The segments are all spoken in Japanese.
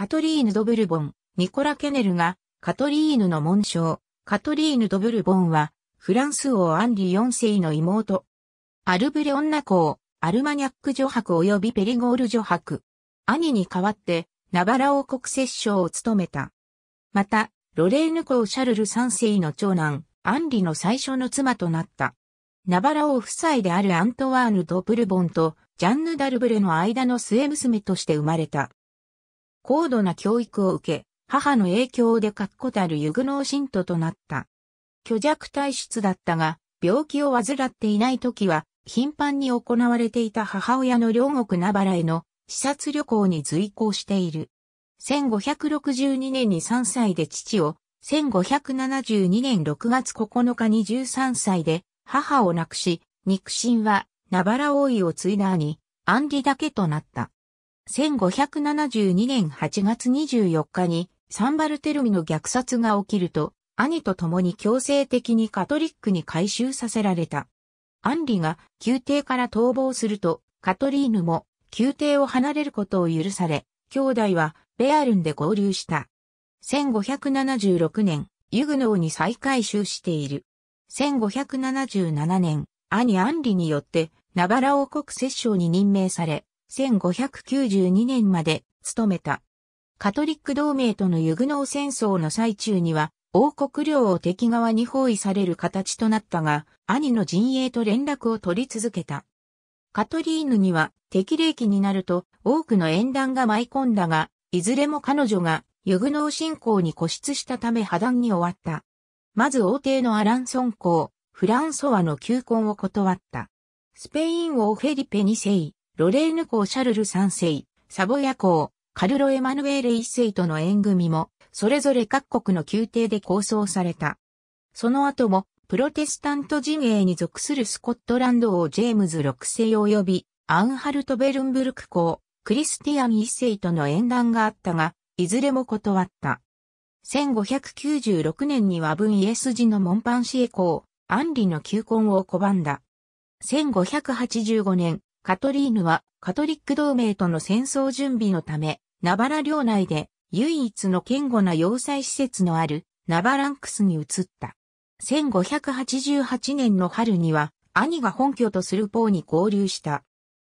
カトリーヌ・ド・ブルボン、ニコラ・ケネルが、カトリーヌの紋章、カトリーヌ・ド・ブルボンは、フランス王アンリ4世の妹。アルブレ女公、アルマニャック女白及びペリゴール女白。兄に代わって、ナバラ王国摂政を務めた。また、ロレーヌ公シャルル3世の長男、アンリの最初の妻となった。ナバラ王夫妻であるアントワーヌ・ド・ブルボンとジャンヌ・ダルブレの間の末娘として生まれた。高度な教育を受け、母の影響で確固たるユグノー信徒となった。虚弱体質だったが、病気を患っていない時は、頻繁に行われていた母親の両国ナバラへの視察旅行に随行している。1562年に3歳で父を、1572年6月9日に13歳で母を亡くし、肉親はナバラ王位を継いだ兄、アンリだけとなった。1572年8月24日にサンバルテルミの虐殺が起きると、兄と共に強制的にカトリックに改修させられた。アンリが宮廷から逃亡すると、カトリーヌも宮廷を離れることを許され、兄弟はベアルンで合流した。1576年、ユグノーに再改修している。1577年、兄アンリによってナバラ王国摂政に任命され、1592年まで務めた。カトリック同盟とのユグノー戦争の最中には、王国領を敵側に包囲される形となったが、兄の陣営と連絡を取り続けた。カトリーヌには敵霊期になると多くの縁談が舞い込んだが、いずれも彼女がユグノー信仰に固執したため破談に終わった。まず王帝のアランソン公、フランソワの求婚を断った。スペイン王フェリペ2世、ロレーヌ公シャルル三世、サボヤ公、カルロ・エマヌエーレ一世との縁組も、それぞれ各国の宮廷で構想された。その後も、プロテスタント陣営に属するスコットランド王ジェームズ六世及び、アンハルト・ベルンブルク公、クリスティアン一世との縁談があったが、いずれも断った。1596年には文家筋のモンパンシエ公、アンリの求婚を拒んだ。1585年、カトリーヌはカトリック同盟との戦争準備のため、ナバラ領内で唯一の堅固な要塞施設のあるナバランクスに移った。1588年の春には兄が本拠とするポーに合流した。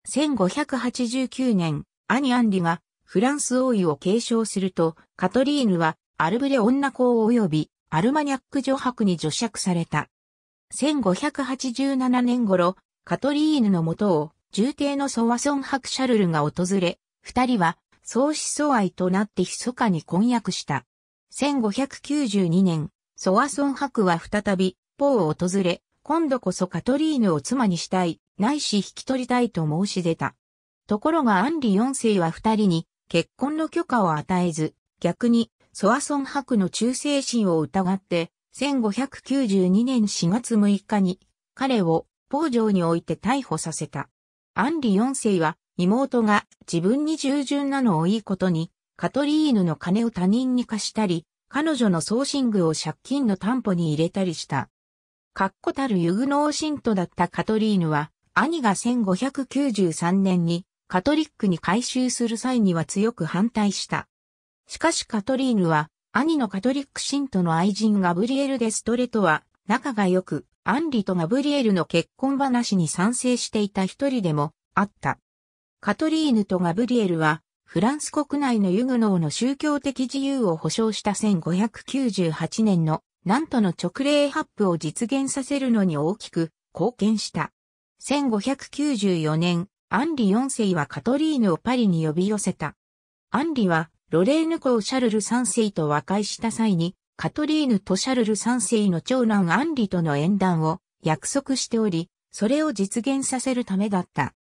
1589年、兄アンリがフランス王位を継承すると、カトリーヌはアルブレ女公及びアルマニャック女伯に除爵された。1587年頃、カトリーヌの元を重帝のソワソン・ハクシャルルが訪れ、二人は相思相愛となって密かに婚約した。1592年、ソワソン・ハクは再び、ポーを訪れ、今度こそカトリーヌを妻にしたい、ないし引き取りたいと申し出た。ところがアンリ4世は二人に結婚の許可を与えず、逆にソワソン博の忠誠心を疑って、1592年4月6日に彼を北条において逮捕させた。アンリ4世は、妹が自分に従順なのをいいことに、カトリーヌの金を他人に貸したり、彼女の送信具を借金の担保に入れたりした。確固たるユグノー信徒だったカトリーヌは、兄が1593年にカトリックに改収する際には強く反対した。しかしカトリーヌは、兄のカトリック信徒の愛人ガブリエル・デストレとは仲が良く、アンリとガブリエルの結婚話に賛成していた一人でもあった。カトリーヌとガブリエルは、フランス国内のユグノーの宗教的自由を保障した1598年のなんとの直令発布を実現させるのに大きく貢献した。1594年、アンリ4世はカトリーヌをパリに呼び寄せた。アンリはロレーヌ公シャルル3世と和解した際にカトリーヌとシャルル三世の長男アンリとの縁談を約束しており、それを実現させるためだった。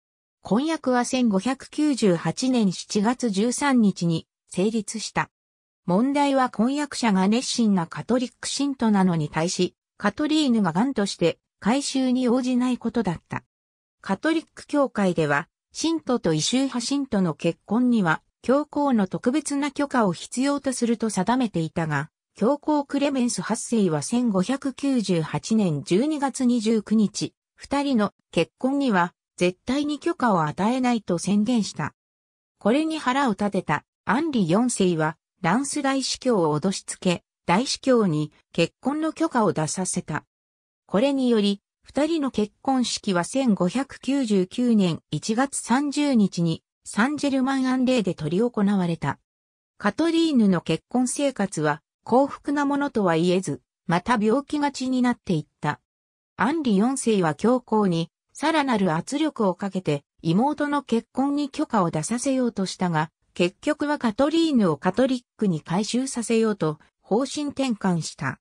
婚約は1598年7月13日に成立した。問題は婚約者が熱心なカトリック信徒なのに対し、カトリーヌが癌として改収に応じないことだった。カトリック教会では、信徒と異宗派信徒の結婚には、教皇の特別な許可を必要とすると定めていたが、教皇クレメンス8世は1598年12月29日、二人の結婚には絶対に許可を与えないと宣言した。これに腹を立てたアンリ4世はランス大司教を脅しつけ、大司教に結婚の許可を出させた。これにより、二人の結婚式は1599年1月30日にサンジェルマン・アンレーで取り行われた。カトリーヌの結婚生活は幸福なものとは言えず、また病気がちになっていった。アンリ4世は教皇に、さらなる圧力をかけて、妹の結婚に許可を出させようとしたが、結局はカトリーヌをカトリックに改修させようと、方針転換した。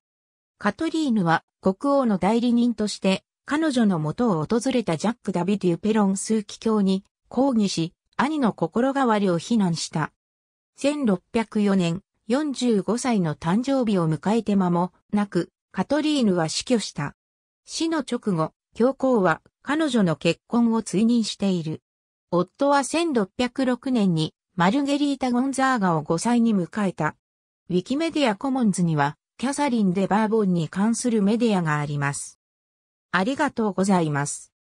カトリーヌは国王の代理人として、彼女の元を訪れたジャック・ダビデュ・ペロン枢機卿に抗議し、兄の心変わりを非難した。1604年、45歳の誕生日を迎えて間もなく、カトリーヌは死去した。死の直後、教皇は彼女の結婚を追認している。夫は1606年にマルゲリータ・ゴンザーガを5歳に迎えた。ウィキメディアコモンズには、キャサリン・デ・バーボンに関するメディアがあります。ありがとうございます。